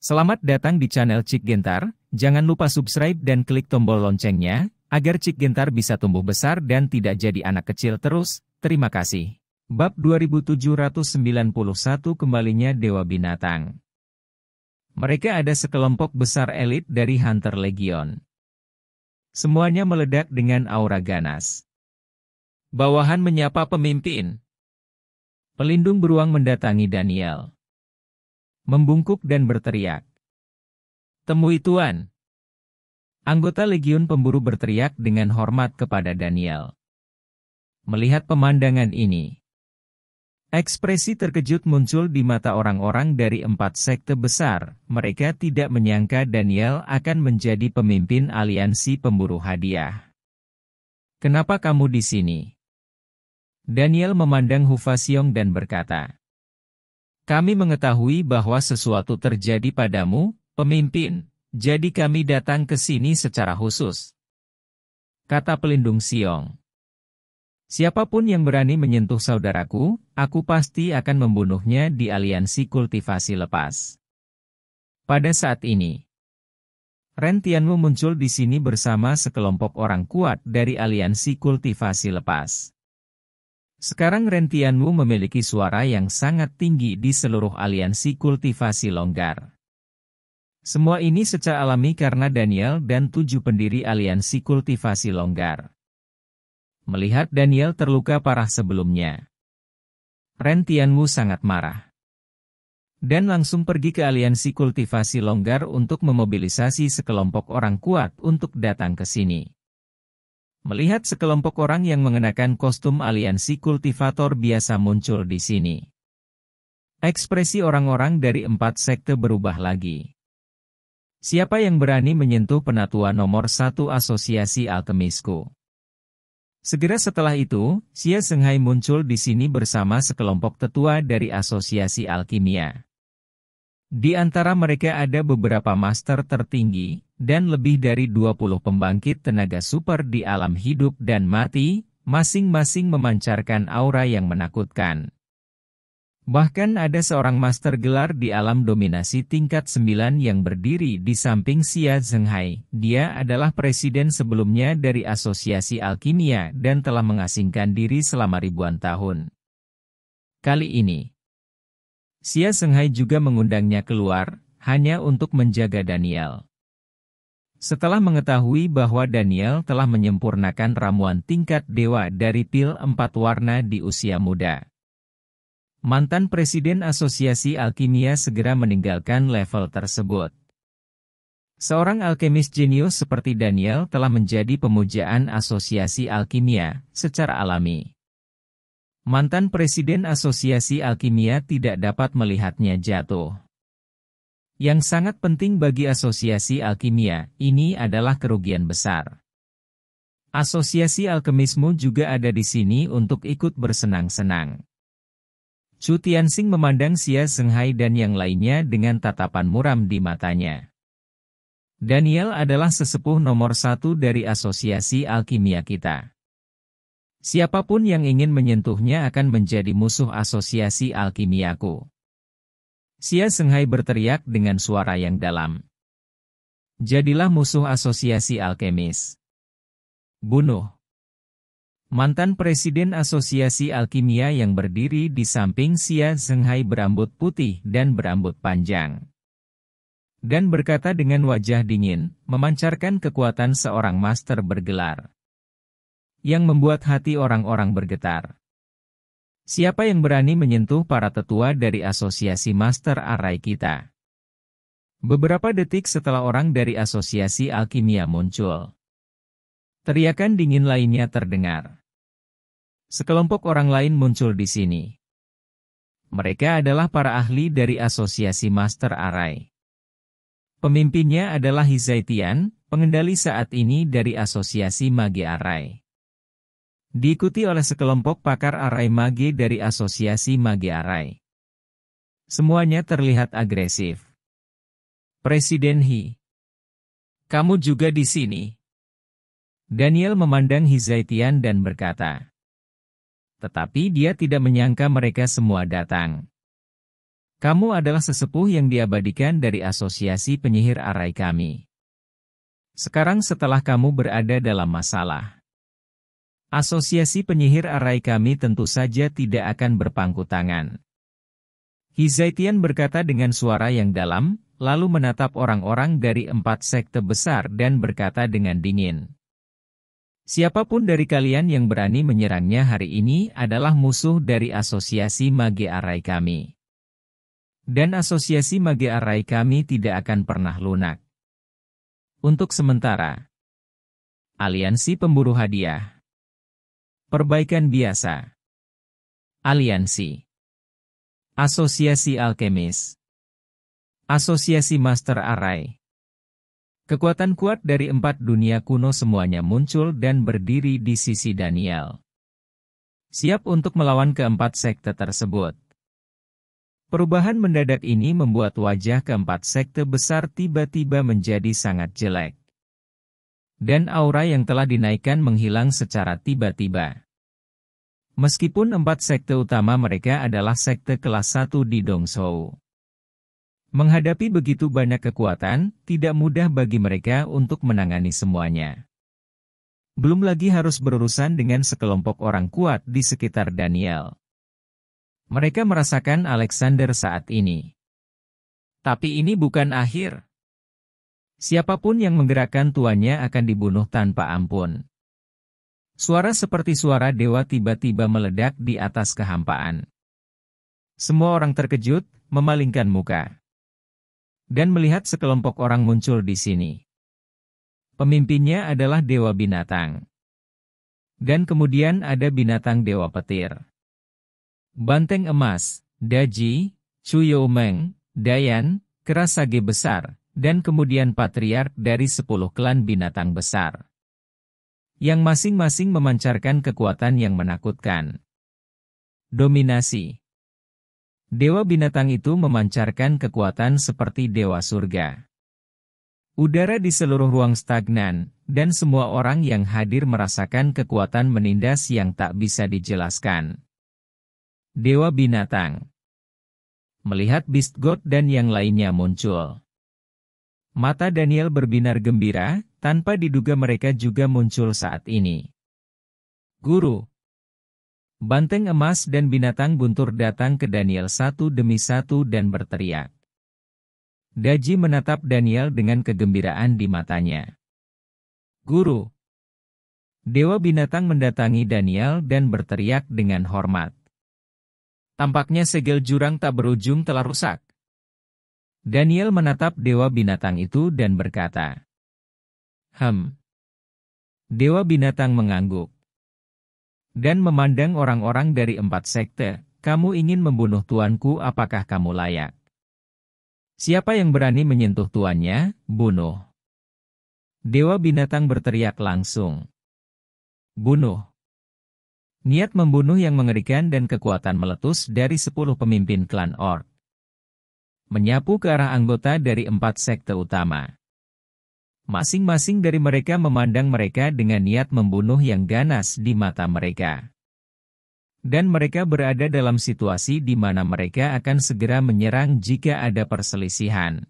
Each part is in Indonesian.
Selamat datang di channel Cik Gentar, jangan lupa subscribe dan klik tombol loncengnya, agar Cik Gentar bisa tumbuh besar dan tidak jadi anak kecil terus, terima kasih. Bab 2791 Kembalinya Dewa Binatang Mereka ada sekelompok besar elit dari Hunter Legion. Semuanya meledak dengan aura ganas. Bawahan menyapa pemimpin. Pelindung beruang mendatangi Daniel membungkuk dan berteriak. Temui Tuan. Anggota Legiun Pemburu berteriak dengan hormat kepada Daniel. Melihat pemandangan ini, ekspresi terkejut muncul di mata orang-orang dari empat sekte besar. Mereka tidak menyangka Daniel akan menjadi pemimpin aliansi pemburu hadiah. Kenapa kamu di sini? Daniel memandang Hufasiong dan berkata, kami mengetahui bahwa sesuatu terjadi padamu, pemimpin, jadi kami datang ke sini secara khusus. Kata pelindung Siong. Siapapun yang berani menyentuh saudaraku, aku pasti akan membunuhnya di aliansi kultivasi lepas. Pada saat ini, Rentianmu muncul di sini bersama sekelompok orang kuat dari aliansi kultivasi lepas. Sekarang rentianmu memiliki suara yang sangat tinggi di seluruh aliansi kultivasi longgar. Semua ini secara alami karena Daniel dan tujuh pendiri aliansi kultivasi longgar. Melihat Daniel terluka parah sebelumnya. Rentianmu sangat marah. Dan langsung pergi ke aliansi kultivasi longgar untuk memobilisasi sekelompok orang kuat untuk datang ke sini. Melihat sekelompok orang yang mengenakan kostum aliansi kultivator biasa muncul di sini. Ekspresi orang-orang dari empat sekte berubah lagi. Siapa yang berani menyentuh penatua nomor satu asosiasi alkemisku? Segera setelah itu, Xia Senghai muncul di sini bersama sekelompok tetua dari asosiasi alkimia. Di antara mereka ada beberapa master tertinggi, dan lebih dari 20 pembangkit tenaga super di alam hidup dan mati, masing-masing memancarkan aura yang menakutkan. Bahkan ada seorang master gelar di alam dominasi tingkat 9 yang berdiri di samping Xia Zhenghai. Dia adalah presiden sebelumnya dari Asosiasi Alkimia dan telah mengasingkan diri selama ribuan tahun. Kali ini, Xia Zhenghai juga mengundangnya keluar, hanya untuk menjaga Daniel. Setelah mengetahui bahwa Daniel telah menyempurnakan ramuan tingkat dewa dari pil empat warna di usia muda, mantan Presiden Asosiasi Alkimia segera meninggalkan level tersebut. Seorang alkemis jenius seperti Daniel telah menjadi pemujaan Asosiasi Alkimia secara alami. Mantan Presiden Asosiasi Alkimia tidak dapat melihatnya jatuh. Yang sangat penting bagi asosiasi alkimia, ini adalah kerugian besar. Asosiasi alkemismu juga ada di sini untuk ikut bersenang-senang. Chu Tianxing memandang Xia Senghai dan yang lainnya dengan tatapan muram di matanya. Daniel adalah sesepuh nomor satu dari asosiasi alkimia kita. Siapapun yang ingin menyentuhnya akan menjadi musuh asosiasi alkimiaku. Xia Senghai berteriak dengan suara yang dalam. Jadilah musuh asosiasi alkemis. Bunuh. Mantan Presiden Asosiasi Alkimia yang berdiri di samping Xia Senghai berambut putih dan berambut panjang. Dan berkata dengan wajah dingin, memancarkan kekuatan seorang master bergelar. Yang membuat hati orang-orang bergetar. Siapa yang berani menyentuh para tetua dari asosiasi Master Arai kita? Beberapa detik setelah orang dari asosiasi alkimia muncul. Teriakan dingin lainnya terdengar. Sekelompok orang lain muncul di sini. Mereka adalah para ahli dari asosiasi Master Arai. Pemimpinnya adalah Hizaitian, pengendali saat ini dari asosiasi Magi Arai. Diikuti oleh sekelompok pakar arai mage dari Asosiasi Mage Arai. Semuanya terlihat agresif. Presiden Hi. Kamu juga di sini. Daniel memandang Hizaitian dan berkata. Tetapi dia tidak menyangka mereka semua datang. Kamu adalah sesepuh yang diabadikan dari asosiasi penyihir arai kami. Sekarang setelah kamu berada dalam masalah, Asosiasi penyihir arai kami tentu saja tidak akan berpangku tangan. Hizaitian berkata dengan suara yang dalam, lalu menatap orang-orang dari empat sekte besar dan berkata dengan dingin. Siapapun dari kalian yang berani menyerangnya hari ini adalah musuh dari asosiasi mage arai kami. Dan asosiasi mage arai kami tidak akan pernah lunak. Untuk sementara, aliansi pemburu hadiah Perbaikan biasa. Aliansi. Asosiasi Alkemis. Asosiasi Master Array. Kekuatan kuat dari empat dunia kuno semuanya muncul dan berdiri di sisi Daniel. Siap untuk melawan keempat sekte tersebut. Perubahan mendadak ini membuat wajah keempat sekte besar tiba-tiba menjadi sangat jelek dan aura yang telah dinaikkan menghilang secara tiba-tiba. Meskipun empat sekte utama mereka adalah sekte kelas 1 di Dongshou. Menghadapi begitu banyak kekuatan, tidak mudah bagi mereka untuk menangani semuanya. Belum lagi harus berurusan dengan sekelompok orang kuat di sekitar Daniel. Mereka merasakan Alexander saat ini. Tapi ini bukan akhir. Siapapun yang menggerakkan tuannya akan dibunuh tanpa ampun. Suara seperti suara dewa tiba-tiba meledak di atas kehampaan. Semua orang terkejut, memalingkan muka. Dan melihat sekelompok orang muncul di sini. Pemimpinnya adalah dewa binatang. Dan kemudian ada binatang dewa petir. Banteng emas, daji, meng, dayan, kerasage besar, dan kemudian patriark dari sepuluh klan binatang besar. Yang masing-masing memancarkan kekuatan yang menakutkan. Dominasi Dewa binatang itu memancarkan kekuatan seperti dewa surga. Udara di seluruh ruang stagnan, dan semua orang yang hadir merasakan kekuatan menindas yang tak bisa dijelaskan. Dewa binatang Melihat Beast God dan yang lainnya muncul. Mata Daniel berbinar gembira, tanpa diduga mereka juga muncul saat ini. Guru Banteng emas dan binatang buntur datang ke Daniel satu demi satu dan berteriak. Daji menatap Daniel dengan kegembiraan di matanya. Guru Dewa binatang mendatangi Daniel dan berteriak dengan hormat. Tampaknya segel jurang tak berujung telah rusak. Daniel menatap dewa binatang itu dan berkata, Hem. Dewa binatang mengangguk. Dan memandang orang-orang dari empat sekte, kamu ingin membunuh tuanku apakah kamu layak? Siapa yang berani menyentuh tuannya, bunuh. Dewa binatang berteriak langsung. Bunuh. Niat membunuh yang mengerikan dan kekuatan meletus dari sepuluh pemimpin klan Ork menyapu ke arah anggota dari empat sekte utama. Masing-masing dari mereka memandang mereka dengan niat membunuh yang ganas di mata mereka. Dan mereka berada dalam situasi di mana mereka akan segera menyerang jika ada perselisihan.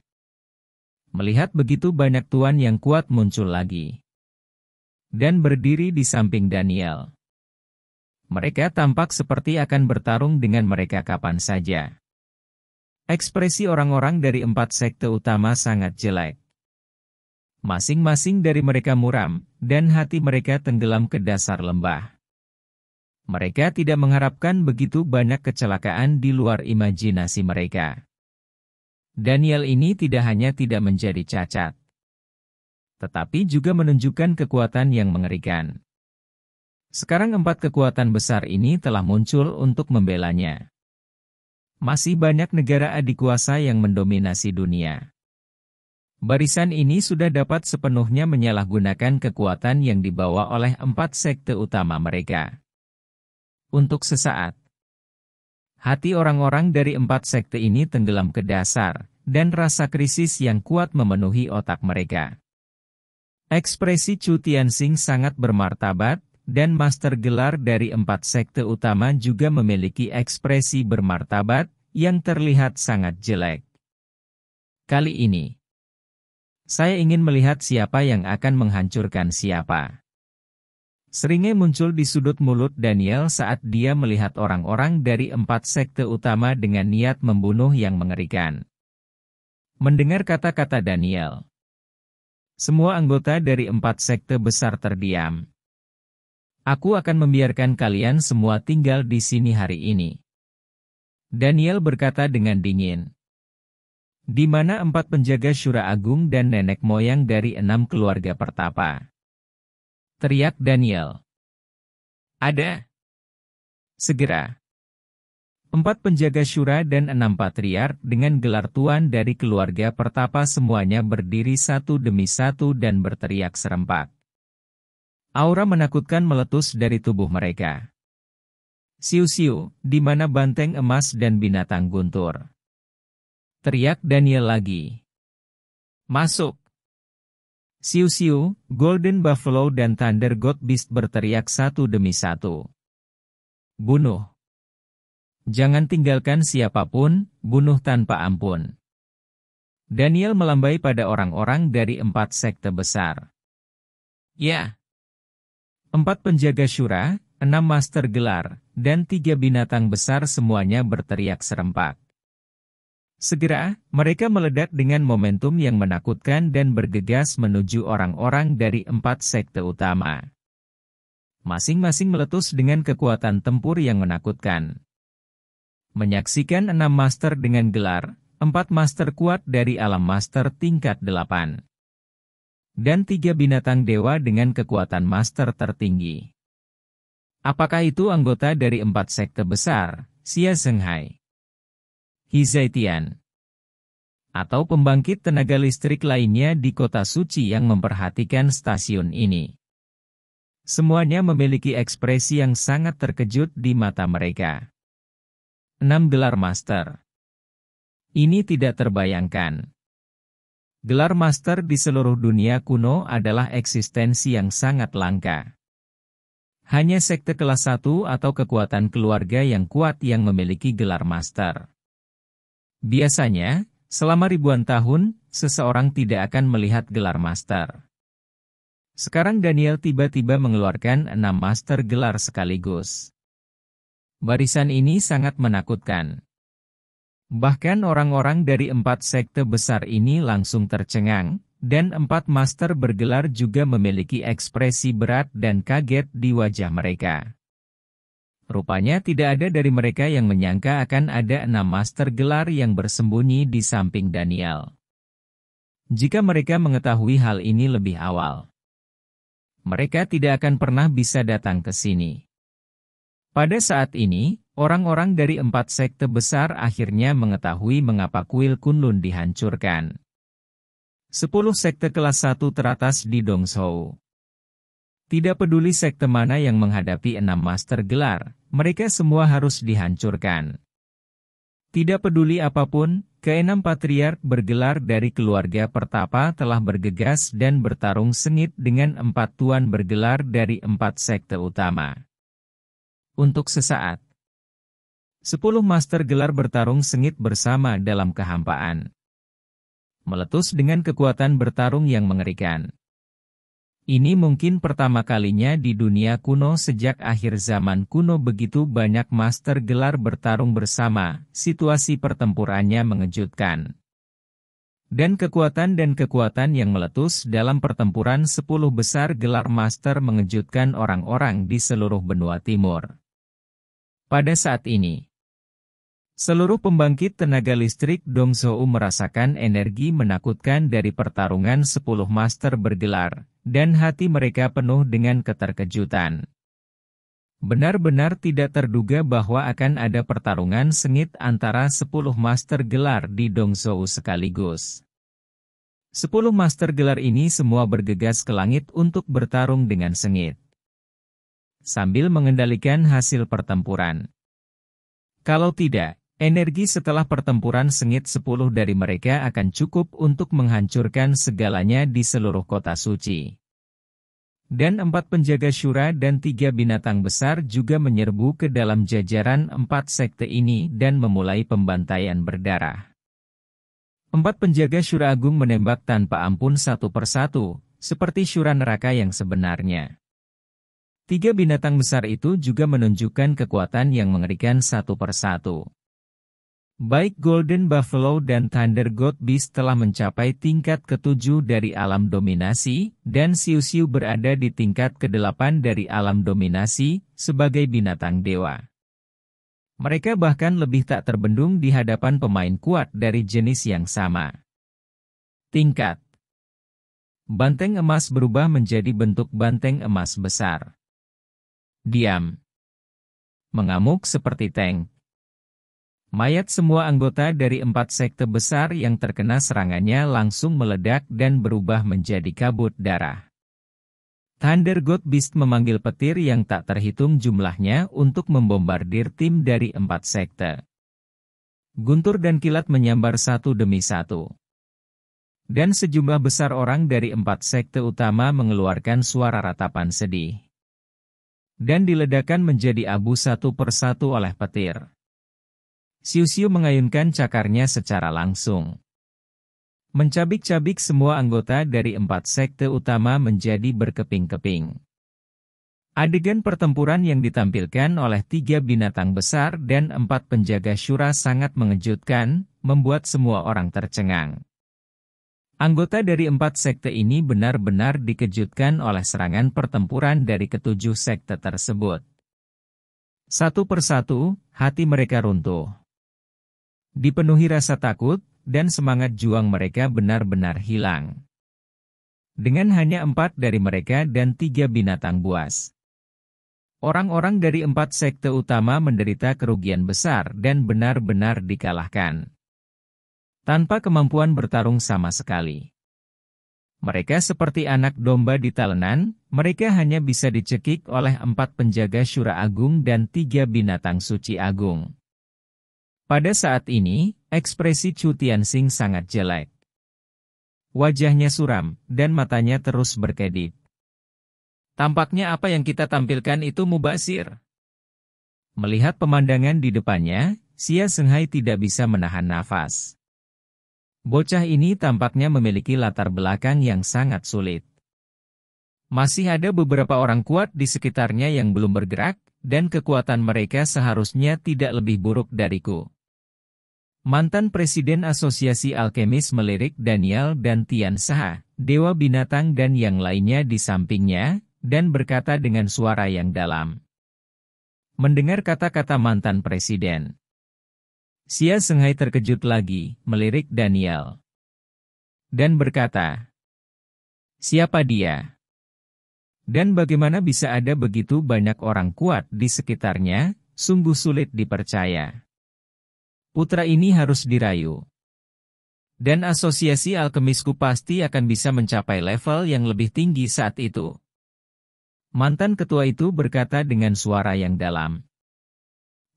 Melihat begitu banyak tuan yang kuat muncul lagi. Dan berdiri di samping Daniel mereka tampak seperti akan bertarung dengan mereka kapan saja. Ekspresi orang-orang dari empat sekte utama sangat jelek. Masing-masing dari mereka muram, dan hati mereka tenggelam ke dasar lembah. Mereka tidak mengharapkan begitu banyak kecelakaan di luar imajinasi mereka. Daniel ini tidak hanya tidak menjadi cacat, tetapi juga menunjukkan kekuatan yang mengerikan. Sekarang empat kekuatan besar ini telah muncul untuk membelanya. Masih banyak negara adikuasa yang mendominasi dunia. Barisan ini sudah dapat sepenuhnya menyalahgunakan kekuatan yang dibawa oleh empat sekte utama mereka. Untuk sesaat, hati orang-orang dari empat sekte ini tenggelam ke dasar, dan rasa krisis yang kuat memenuhi otak mereka. Ekspresi Chu Tianxing sangat bermartabat, dan master gelar dari empat sekte utama juga memiliki ekspresi bermartabat, yang terlihat sangat jelek. Kali ini, saya ingin melihat siapa yang akan menghancurkan siapa. Seringnya muncul di sudut mulut Daniel saat dia melihat orang-orang dari empat sekte utama dengan niat membunuh yang mengerikan. Mendengar kata-kata Daniel, semua anggota dari empat sekte besar terdiam, Aku akan membiarkan kalian semua tinggal di sini hari ini. Daniel berkata dengan dingin. Di mana empat penjaga syura agung dan nenek moyang dari enam keluarga pertapa. Teriak Daniel. Ada. Segera. Empat penjaga syura dan enam patriar dengan gelar tuan dari keluarga pertapa semuanya berdiri satu demi satu dan berteriak serempak. Aura menakutkan meletus dari tubuh mereka. Siu-siu, di mana banteng emas dan binatang guntur? Teriak Daniel lagi. Masuk! Siu-siu, Golden Buffalo dan Thunder God Beast berteriak satu demi satu. Bunuh! Jangan tinggalkan siapapun, bunuh tanpa ampun. Daniel melambai pada orang-orang dari empat sekte besar. Ya, Empat penjaga syura, enam master gelar, dan tiga binatang besar semuanya berteriak serempak. Segera, mereka meledak dengan momentum yang menakutkan dan bergegas menuju orang-orang dari empat sekte utama. Masing-masing meletus dengan kekuatan tempur yang menakutkan. Menyaksikan enam master dengan gelar, empat master kuat dari alam master tingkat delapan dan tiga binatang dewa dengan kekuatan master tertinggi. Apakah itu anggota dari empat sekte besar, Xia Zhenghai, Hizaitian, atau pembangkit tenaga listrik lainnya di kota suci yang memperhatikan stasiun ini? Semuanya memiliki ekspresi yang sangat terkejut di mata mereka. 6 gelar master. Ini tidak terbayangkan. Gelar master di seluruh dunia kuno adalah eksistensi yang sangat langka. Hanya sekte kelas 1 atau kekuatan keluarga yang kuat yang memiliki gelar master. Biasanya, selama ribuan tahun, seseorang tidak akan melihat gelar master. Sekarang Daniel tiba-tiba mengeluarkan enam master gelar sekaligus. Barisan ini sangat menakutkan. Bahkan orang-orang dari empat sekte besar ini langsung tercengang, dan empat master bergelar juga memiliki ekspresi berat dan kaget di wajah mereka. Rupanya tidak ada dari mereka yang menyangka akan ada enam master gelar yang bersembunyi di samping Daniel. Jika mereka mengetahui hal ini lebih awal, mereka tidak akan pernah bisa datang ke sini. Pada saat ini, Orang-orang dari empat sekte besar akhirnya mengetahui mengapa kuil Kunlun dihancurkan. Sepuluh sekte kelas satu teratas di Dongshou. Tidak peduli sekte mana yang menghadapi enam master gelar, mereka semua harus dihancurkan. Tidak peduli apapun, keenam patriark bergelar dari keluarga pertapa telah bergegas dan bertarung sengit dengan empat tuan bergelar dari empat sekte utama. Untuk sesaat, Sepuluh master gelar bertarung sengit bersama dalam kehampaan. Meletus dengan kekuatan bertarung yang mengerikan. Ini mungkin pertama kalinya di dunia kuno sejak akhir zaman kuno begitu banyak master gelar bertarung bersama, situasi pertempurannya mengejutkan. Dan kekuatan dan kekuatan yang meletus dalam pertempuran 10 besar gelar master mengejutkan orang-orang di seluruh benua timur. Pada saat ini, Seluruh pembangkit tenaga listrik Dongsoo merasakan energi menakutkan dari pertarungan 10 master bergelar, dan hati mereka penuh dengan keterkejutan. Benar-benar tidak terduga bahwa akan ada pertarungan sengit antara 10 master gelar di Dongsoo sekaligus. 10 master gelar ini semua bergegas ke langit untuk bertarung dengan sengit. Sambil mengendalikan hasil pertempuran. Kalau tidak, Energi setelah pertempuran sengit 10 dari mereka akan cukup untuk menghancurkan segalanya di seluruh kota suci. Dan empat penjaga syura dan tiga binatang besar juga menyerbu ke dalam jajaran empat sekte ini dan memulai pembantaian berdarah. Empat penjaga syura agung menembak tanpa ampun satu persatu, seperti syura neraka yang sebenarnya. Tiga binatang besar itu juga menunjukkan kekuatan yang mengerikan satu persatu. Baik Golden Buffalo dan Thunder God Beast telah mencapai tingkat ketujuh dari alam dominasi, dan Siu-Siu berada di tingkat kedelapan dari alam dominasi, sebagai binatang dewa. Mereka bahkan lebih tak terbendung di hadapan pemain kuat dari jenis yang sama. Tingkat Banteng emas berubah menjadi bentuk banteng emas besar. Diam. Mengamuk seperti tank, Mayat semua anggota dari empat sekte besar yang terkena serangannya langsung meledak dan berubah menjadi kabut darah. Thunder God Beast memanggil petir yang tak terhitung jumlahnya untuk membombardir tim dari empat sekte. Guntur dan kilat menyambar satu demi satu. Dan sejumlah besar orang dari empat sekte utama mengeluarkan suara ratapan sedih. Dan diledakan menjadi abu satu persatu oleh petir. Siu-siu mengayunkan cakarnya secara langsung. Mencabik-cabik semua anggota dari empat sekte utama menjadi berkeping-keping. Adegan pertempuran yang ditampilkan oleh tiga binatang besar dan empat penjaga syura sangat mengejutkan, membuat semua orang tercengang. Anggota dari empat sekte ini benar-benar dikejutkan oleh serangan pertempuran dari ketujuh sekte tersebut. Satu persatu, hati mereka runtuh. Dipenuhi rasa takut, dan semangat juang mereka benar-benar hilang. Dengan hanya empat dari mereka dan tiga binatang buas. Orang-orang dari empat sekte utama menderita kerugian besar dan benar-benar dikalahkan. Tanpa kemampuan bertarung sama sekali. Mereka seperti anak domba di talenan, mereka hanya bisa dicekik oleh empat penjaga syura agung dan tiga binatang suci agung. Pada saat ini, ekspresi Chu Tianxing sangat jelek. Wajahnya suram, dan matanya terus berkedip. Tampaknya apa yang kita tampilkan itu mubasir. Melihat pemandangan di depannya, Xia Senghai tidak bisa menahan nafas. Bocah ini tampaknya memiliki latar belakang yang sangat sulit. Masih ada beberapa orang kuat di sekitarnya yang belum bergerak, dan kekuatan mereka seharusnya tidak lebih buruk dariku. Mantan Presiden Asosiasi Alkemis melirik Daniel dan Tian Saha, Dewa Binatang dan yang lainnya di sampingnya, dan berkata dengan suara yang dalam. Mendengar kata-kata mantan Presiden. Xia Senghai terkejut lagi, melirik Daniel. Dan berkata, Siapa dia? Dan bagaimana bisa ada begitu banyak orang kuat di sekitarnya, sungguh sulit dipercaya. Putra ini harus dirayu. Dan asosiasi alkemisku pasti akan bisa mencapai level yang lebih tinggi saat itu. Mantan ketua itu berkata dengan suara yang dalam.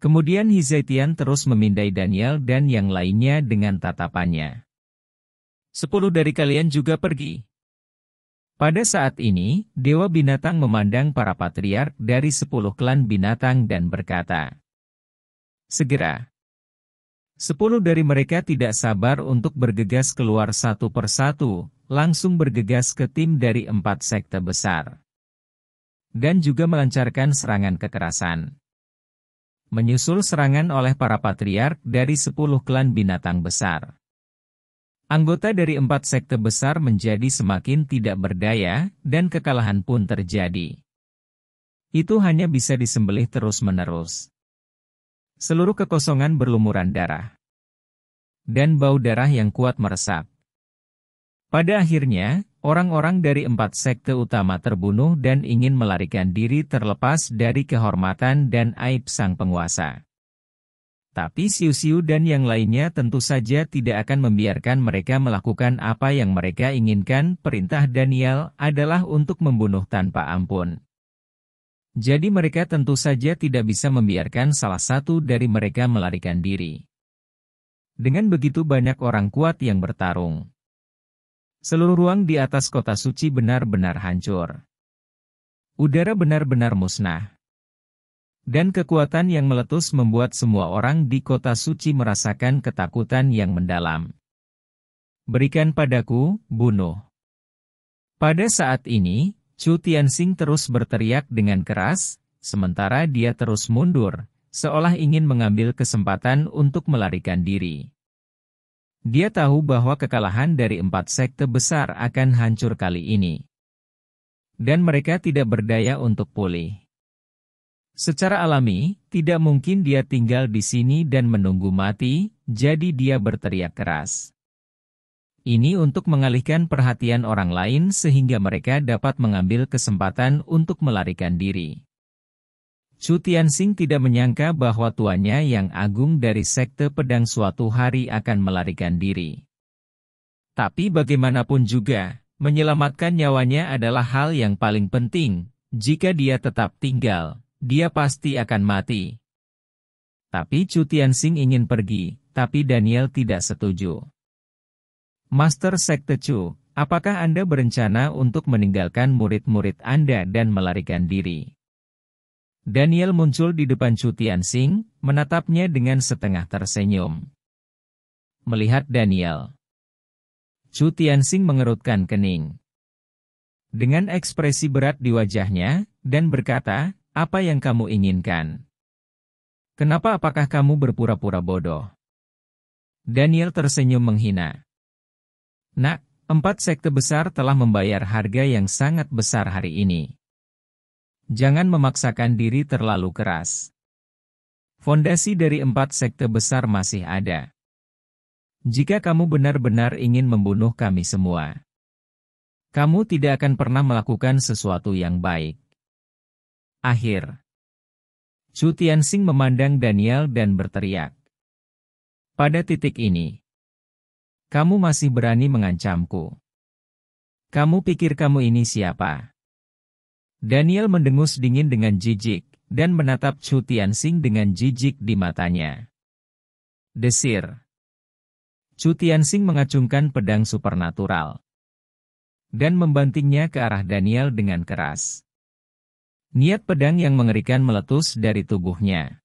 Kemudian Hizaitian terus memindai Daniel dan yang lainnya dengan tatapannya. Sepuluh dari kalian juga pergi. Pada saat ini, Dewa Binatang memandang para patriark dari sepuluh klan binatang dan berkata, Segera, Sepuluh dari mereka tidak sabar untuk bergegas keluar satu persatu, langsung bergegas ke tim dari empat sekte besar. Dan juga melancarkan serangan kekerasan. Menyusul serangan oleh para patriark dari sepuluh klan binatang besar. Anggota dari empat sekte besar menjadi semakin tidak berdaya, dan kekalahan pun terjadi. Itu hanya bisa disembelih terus-menerus. Seluruh kekosongan berlumuran darah. Dan bau darah yang kuat meresap. Pada akhirnya, orang-orang dari empat sekte utama terbunuh dan ingin melarikan diri terlepas dari kehormatan dan aib sang penguasa. Tapi Siu-Siu dan yang lainnya tentu saja tidak akan membiarkan mereka melakukan apa yang mereka inginkan. Perintah Daniel adalah untuk membunuh tanpa ampun. Jadi mereka tentu saja tidak bisa membiarkan salah satu dari mereka melarikan diri. Dengan begitu banyak orang kuat yang bertarung. Seluruh ruang di atas kota suci benar-benar hancur. Udara benar-benar musnah. Dan kekuatan yang meletus membuat semua orang di kota suci merasakan ketakutan yang mendalam. Berikan padaku, bunuh. Pada saat ini, Chu Tianxing terus berteriak dengan keras, sementara dia terus mundur, seolah ingin mengambil kesempatan untuk melarikan diri. Dia tahu bahwa kekalahan dari empat sekte besar akan hancur kali ini. Dan mereka tidak berdaya untuk pulih. Secara alami, tidak mungkin dia tinggal di sini dan menunggu mati, jadi dia berteriak keras. Ini untuk mengalihkan perhatian orang lain sehingga mereka dapat mengambil kesempatan untuk melarikan diri. Chu Tianxing tidak menyangka bahwa tuannya yang agung dari sekte pedang suatu hari akan melarikan diri. Tapi bagaimanapun juga, menyelamatkan nyawanya adalah hal yang paling penting. Jika dia tetap tinggal, dia pasti akan mati. Tapi Chu Tianxing ingin pergi, tapi Daniel tidak setuju. Master Sekte Chu, apakah Anda berencana untuk meninggalkan murid-murid Anda dan melarikan diri? Daniel muncul di depan Chu Tianxing, menatapnya dengan setengah tersenyum. Melihat Daniel, Chu Tianxing mengerutkan kening. Dengan ekspresi berat di wajahnya, dan berkata, apa yang kamu inginkan? Kenapa apakah kamu berpura-pura bodoh? Daniel tersenyum menghina. Nak, empat sekte besar telah membayar harga yang sangat besar hari ini. Jangan memaksakan diri terlalu keras. Fondasi dari empat sekte besar masih ada. Jika kamu benar-benar ingin membunuh kami semua, kamu tidak akan pernah melakukan sesuatu yang baik. Akhir Chu Tianxing memandang Daniel dan berteriak. Pada titik ini, kamu masih berani mengancamku. Kamu pikir kamu ini siapa? Daniel mendengus dingin dengan jijik, dan menatap Chu Tianxing dengan jijik di matanya. Desir. Chu Tianxing mengacungkan pedang supernatural. Dan membantingnya ke arah Daniel dengan keras. Niat pedang yang mengerikan meletus dari tubuhnya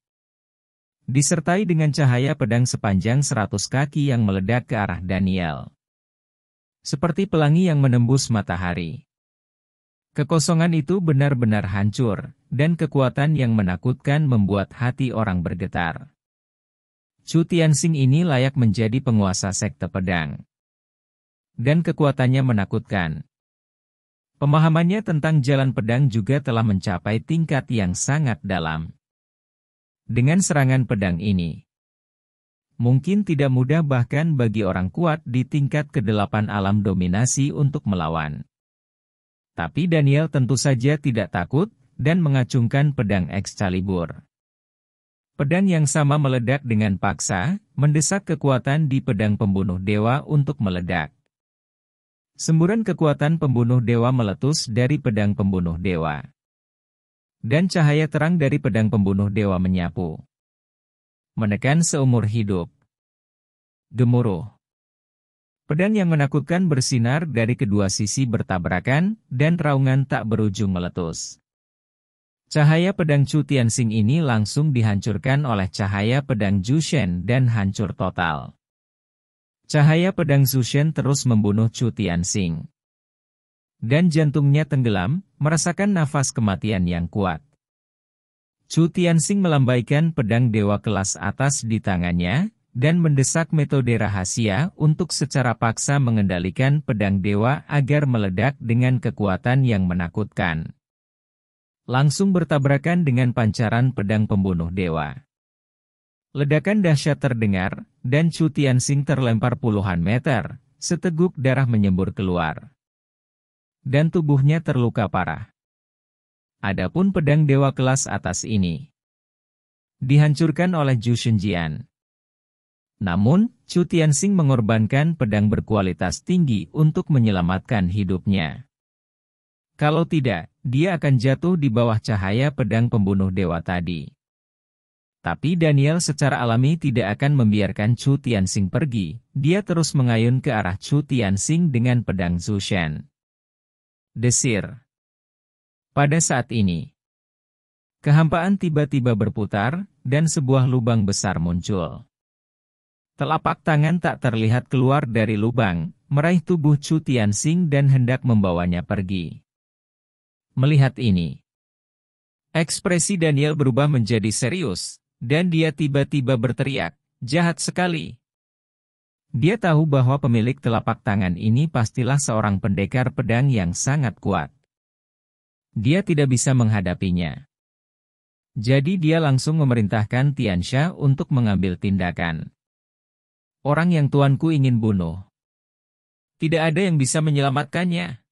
disertai dengan cahaya pedang sepanjang 100 kaki yang meledak ke arah Daniel. Seperti pelangi yang menembus matahari. Kekosongan itu benar-benar hancur, dan kekuatan yang menakutkan membuat hati orang bergetar. Chu Tianxing ini layak menjadi penguasa sekte pedang. Dan kekuatannya menakutkan. Pemahamannya tentang jalan pedang juga telah mencapai tingkat yang sangat dalam dengan serangan pedang ini. Mungkin tidak mudah bahkan bagi orang kuat di tingkat kedelapan alam dominasi untuk melawan. Tapi Daniel tentu saja tidak takut, dan mengacungkan pedang Excalibur. Pedang yang sama meledak dengan paksa, mendesak kekuatan di pedang pembunuh dewa untuk meledak. Semburan kekuatan pembunuh dewa meletus dari pedang pembunuh dewa. Dan cahaya terang dari pedang pembunuh dewa menyapu. Menekan seumur hidup. Gemuruh. Pedang yang menakutkan bersinar dari kedua sisi bertabrakan, dan raungan tak berujung meletus. Cahaya pedang Chu Tianxing ini langsung dihancurkan oleh cahaya pedang Shen dan hancur total. Cahaya pedang Shen terus membunuh Chu Tianxing dan jantungnya tenggelam, merasakan nafas kematian yang kuat. Chu Tianxing melambaikan pedang dewa kelas atas di tangannya, dan mendesak metode rahasia untuk secara paksa mengendalikan pedang dewa agar meledak dengan kekuatan yang menakutkan. Langsung bertabrakan dengan pancaran pedang pembunuh dewa. Ledakan dahsyat terdengar, dan Chu Tianxing terlempar puluhan meter, seteguk darah menyembur keluar dan tubuhnya terluka parah. Adapun pedang dewa kelas atas ini dihancurkan oleh Ju Shunjian. Namun, Chu Tianxing mengorbankan pedang berkualitas tinggi untuk menyelamatkan hidupnya. Kalau tidak, dia akan jatuh di bawah cahaya pedang pembunuh dewa tadi. Tapi Daniel secara alami tidak akan membiarkan Chu Tianxing pergi, dia terus mengayun ke arah Chu Tianxing dengan pedang Zushen desir. Pada saat ini, kehampaan tiba-tiba berputar dan sebuah lubang besar muncul. Telapak tangan tak terlihat keluar dari lubang, meraih tubuh Chu Xing dan hendak membawanya pergi. Melihat ini, ekspresi Daniel berubah menjadi serius, dan dia tiba-tiba berteriak, jahat sekali. Dia tahu bahwa pemilik telapak tangan ini pastilah seorang pendekar pedang yang sangat kuat. Dia tidak bisa menghadapinya. Jadi dia langsung memerintahkan Tiansha untuk mengambil tindakan. Orang yang tuanku ingin bunuh. Tidak ada yang bisa menyelamatkannya.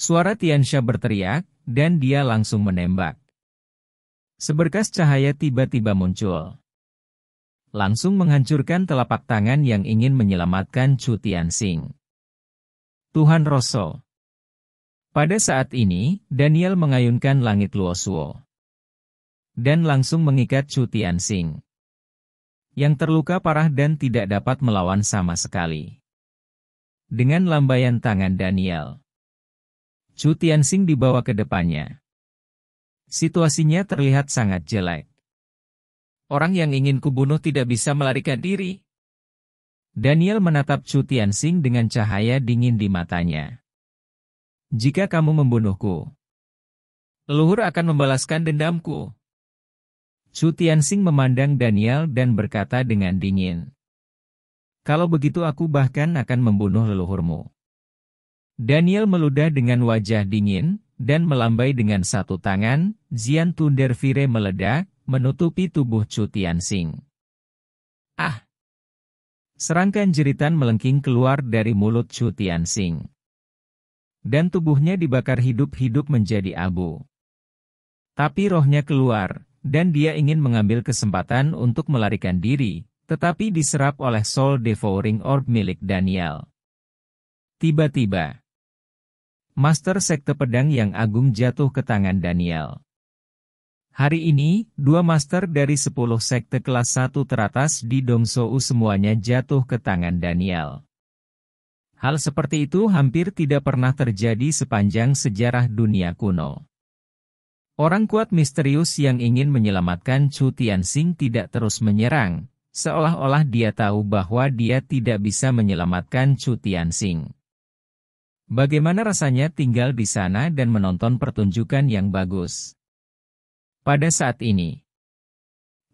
Suara Tiansha berteriak, dan dia langsung menembak. Seberkas cahaya tiba-tiba muncul langsung menghancurkan telapak tangan yang ingin menyelamatkan Chu Tianxing. Tuhan Rosso Pada saat ini, Daniel mengayunkan langit Luosuo dan langsung mengikat Chu Tianxing yang terluka parah dan tidak dapat melawan sama sekali. Dengan lambaian tangan Daniel, Chu Tianxing dibawa ke depannya. Situasinya terlihat sangat jelek. Orang yang ingin kubunuh tidak bisa melarikan diri. Daniel menatap Chu Tianxing dengan cahaya dingin di matanya. Jika kamu membunuhku, leluhur akan membalaskan dendamku. Chu Tianxing memandang Daniel dan berkata dengan dingin. Kalau begitu aku bahkan akan membunuh leluhurmu. Daniel meludah dengan wajah dingin, dan melambai dengan satu tangan, Zian Tunder meledak, menutupi tubuh Chu Tianxing. Ah! Serangkaian jeritan melengking keluar dari mulut Chu Tianxing. Dan tubuhnya dibakar hidup-hidup menjadi abu. Tapi rohnya keluar, dan dia ingin mengambil kesempatan untuk melarikan diri, tetapi diserap oleh Soul Devouring Orb milik Daniel. Tiba-tiba, Master Sekte Pedang yang Agung jatuh ke tangan Daniel. Hari ini, dua master dari 10 sekte kelas 1 teratas di Dongsou semuanya jatuh ke tangan Daniel. Hal seperti itu hampir tidak pernah terjadi sepanjang sejarah dunia kuno. Orang kuat misterius yang ingin menyelamatkan Chu Tianxing tidak terus menyerang, seolah-olah dia tahu bahwa dia tidak bisa menyelamatkan Chu Tianxing. Bagaimana rasanya tinggal di sana dan menonton pertunjukan yang bagus? Pada saat ini,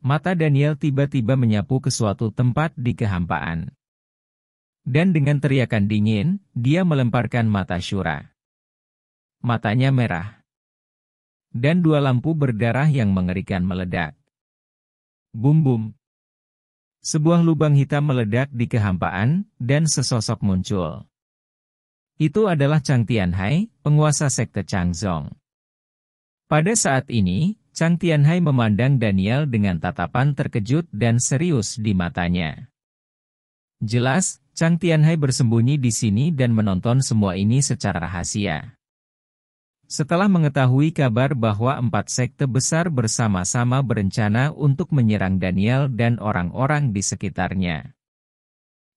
mata Daniel tiba-tiba menyapu ke suatu tempat di kehampaan. Dan dengan teriakan dingin, dia melemparkan mata Syura. Matanya merah. Dan dua lampu berdarah yang mengerikan meledak. Bum-bum. Sebuah lubang hitam meledak di kehampaan, dan sesosok muncul. Itu adalah Chang Tianhai, penguasa sekte Chang Zhong. Pada saat ini, Chang Tianhai memandang Daniel dengan tatapan terkejut dan serius di matanya. Jelas, Chang Tianhai bersembunyi di sini dan menonton semua ini secara rahasia. Setelah mengetahui kabar bahwa empat sekte besar bersama-sama berencana untuk menyerang Daniel dan orang-orang di sekitarnya.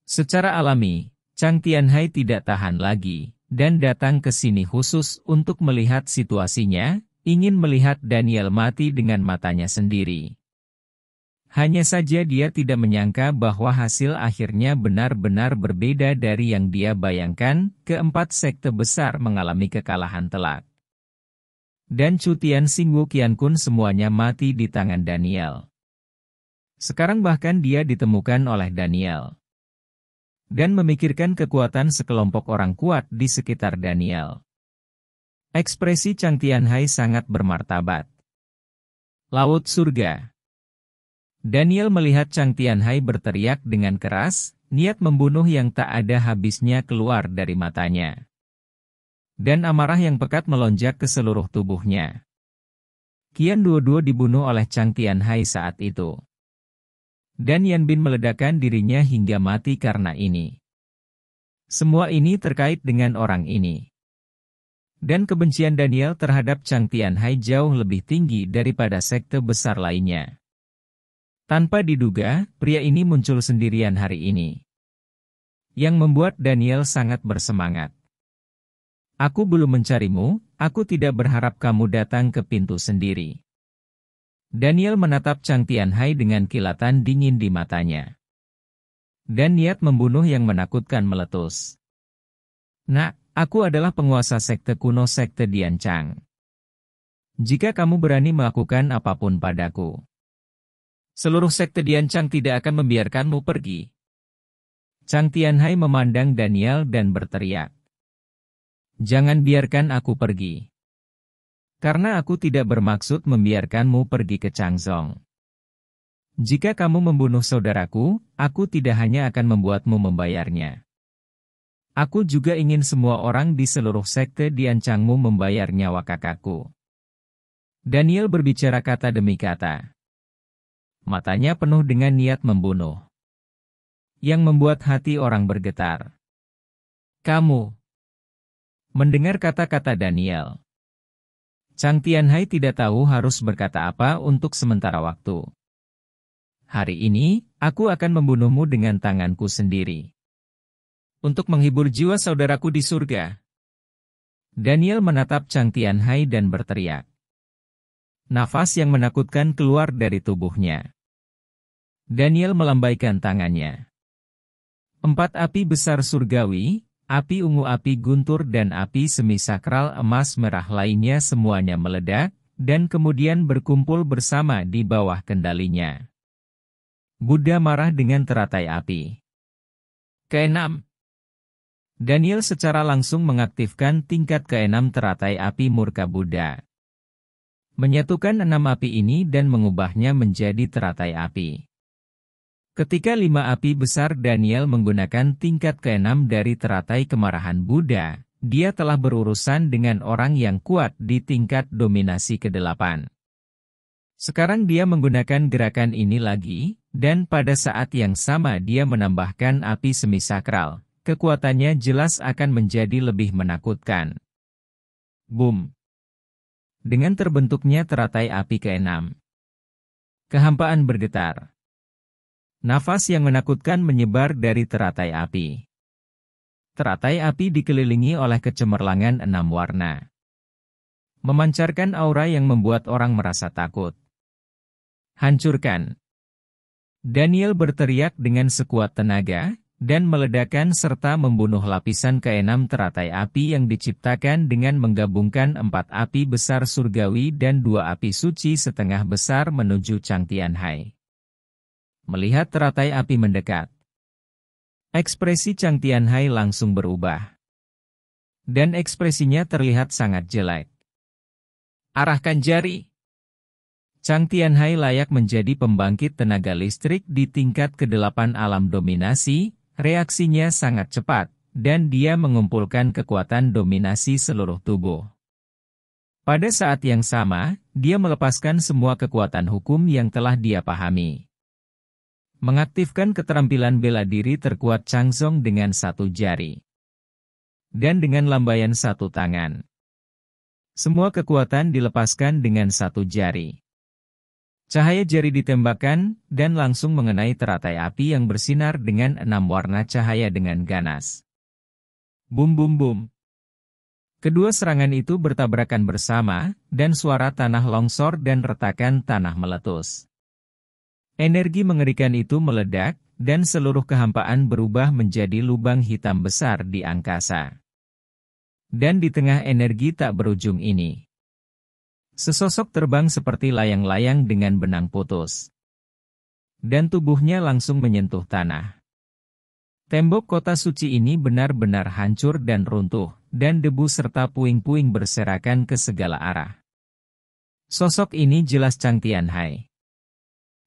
Secara alami, Chang Tianhai tidak tahan lagi, dan datang ke sini khusus untuk melihat situasinya, ingin melihat Daniel mati dengan matanya sendiri. Hanya saja dia tidak menyangka bahwa hasil akhirnya benar-benar berbeda dari yang dia bayangkan, keempat sekte besar mengalami kekalahan telak. Dan Cutian Singwu Kun semuanya mati di tangan Daniel. Sekarang bahkan dia ditemukan oleh Daniel. Dan memikirkan kekuatan sekelompok orang kuat di sekitar Daniel. Ekspresi Chang Tianhai sangat bermartabat. Laut Surga Daniel melihat Chang Tianhai berteriak dengan keras, niat membunuh yang tak ada habisnya keluar dari matanya. Dan amarah yang pekat melonjak ke seluruh tubuhnya. Kian Duo-Duo dibunuh oleh Chang Tianhai saat itu. Dan Yan Bin meledakkan dirinya hingga mati karena ini. Semua ini terkait dengan orang ini dan kebencian Daniel terhadap Chang Tianhai jauh lebih tinggi daripada sekte besar lainnya. Tanpa diduga, pria ini muncul sendirian hari ini. Yang membuat Daniel sangat bersemangat. Aku belum mencarimu, aku tidak berharap kamu datang ke pintu sendiri. Daniel menatap Chang Tianhai dengan kilatan dingin di matanya. Dan niat membunuh yang menakutkan meletus. Nak, Aku adalah penguasa sekte kuno sekte Diancang. Jika kamu berani melakukan apapun padaku, seluruh sekte Diancang tidak akan membiarkanmu pergi. Chang Tianhai memandang Daniel dan berteriak. Jangan biarkan aku pergi. Karena aku tidak bermaksud membiarkanmu pergi ke Changzong. Jika kamu membunuh saudaraku, aku tidak hanya akan membuatmu membayarnya. Aku juga ingin semua orang di seluruh sekte diancangmu membayar nyawa kakakku. Daniel berbicara kata demi kata. Matanya penuh dengan niat membunuh. Yang membuat hati orang bergetar. Kamu. Mendengar kata-kata Daniel. Chang Tianhai tidak tahu harus berkata apa untuk sementara waktu. Hari ini, aku akan membunuhmu dengan tanganku sendiri untuk menghibur jiwa saudaraku di surga. Daniel menatap Chang Tianhai dan berteriak. Nafas yang menakutkan keluar dari tubuhnya. Daniel melambaikan tangannya. Empat api besar surgawi, api ungu api guntur dan api semisakral emas merah lainnya semuanya meledak, dan kemudian berkumpul bersama di bawah kendalinya. Buddha marah dengan teratai api. Keenam, Daniel secara langsung mengaktifkan tingkat keenam teratai api murka Buddha. Menyatukan enam api ini dan mengubahnya menjadi teratai api. Ketika lima api besar Daniel menggunakan tingkat keenam dari teratai kemarahan Buddha, dia telah berurusan dengan orang yang kuat di tingkat dominasi ke-8. Sekarang dia menggunakan gerakan ini lagi, dan pada saat yang sama dia menambahkan api semisakral, kekuatannya jelas akan menjadi lebih menakutkan. Boom! Dengan terbentuknya teratai api keenam. Kehampaan bergetar. Nafas yang menakutkan menyebar dari teratai api. Teratai api dikelilingi oleh kecemerlangan enam warna. Memancarkan aura yang membuat orang merasa takut. Hancurkan! Daniel berteriak dengan sekuat tenaga, dan meledakan serta membunuh lapisan keenam teratai api yang diciptakan dengan menggabungkan empat api besar surgawi dan dua api suci setengah besar menuju Chang Tianhai. Melihat teratai api mendekat, ekspresi Chang Tianhai langsung berubah. Dan ekspresinya terlihat sangat jelek. Arahkan jari. Chang Tianhai layak menjadi pembangkit tenaga listrik di tingkat ke-8 alam dominasi, Reaksinya sangat cepat, dan dia mengumpulkan kekuatan dominasi seluruh tubuh. Pada saat yang sama, dia melepaskan semua kekuatan hukum yang telah dia pahami. Mengaktifkan keterampilan bela diri terkuat Changsong dengan satu jari. Dan dengan lambaian satu tangan. Semua kekuatan dilepaskan dengan satu jari. Cahaya jari ditembakkan, dan langsung mengenai teratai api yang bersinar dengan enam warna cahaya dengan ganas. Bum bum bum. Kedua serangan itu bertabrakan bersama, dan suara tanah longsor dan retakan tanah meletus. Energi mengerikan itu meledak, dan seluruh kehampaan berubah menjadi lubang hitam besar di angkasa. Dan di tengah energi tak berujung ini Sesosok terbang seperti layang-layang dengan benang putus. Dan tubuhnya langsung menyentuh tanah. Tembok kota suci ini benar-benar hancur dan runtuh, dan debu serta puing-puing berserakan ke segala arah. Sosok ini jelas Chang Tianhai.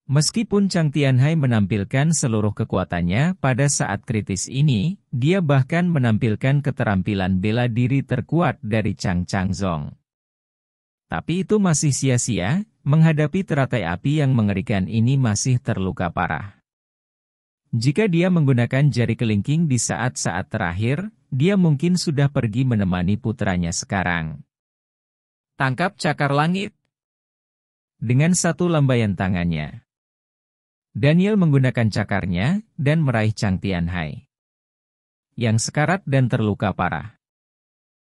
Meskipun Chang Tianhai menampilkan seluruh kekuatannya pada saat kritis ini, dia bahkan menampilkan keterampilan bela diri terkuat dari Chang Chang Zong. Tapi itu masih sia-sia, menghadapi teratai api yang mengerikan ini masih terluka parah. Jika dia menggunakan jari kelingking di saat-saat terakhir, dia mungkin sudah pergi menemani putranya sekarang. Tangkap cakar langit! Dengan satu lambaian tangannya. Daniel menggunakan cakarnya dan meraih Chang Tianhai. Yang sekarat dan terluka parah.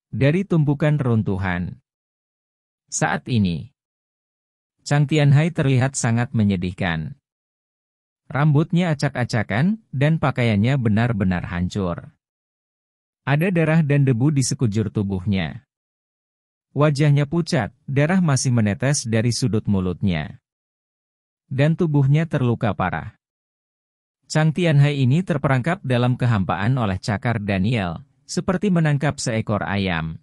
Dari tumpukan runtuhan. Saat ini, Chang Tianhai terlihat sangat menyedihkan. Rambutnya acak-acakan, dan pakaiannya benar-benar hancur. Ada darah dan debu di sekujur tubuhnya. Wajahnya pucat, darah masih menetes dari sudut mulutnya. Dan tubuhnya terluka parah. Chang Tianhai ini terperangkap dalam kehampaan oleh cakar Daniel, seperti menangkap seekor ayam.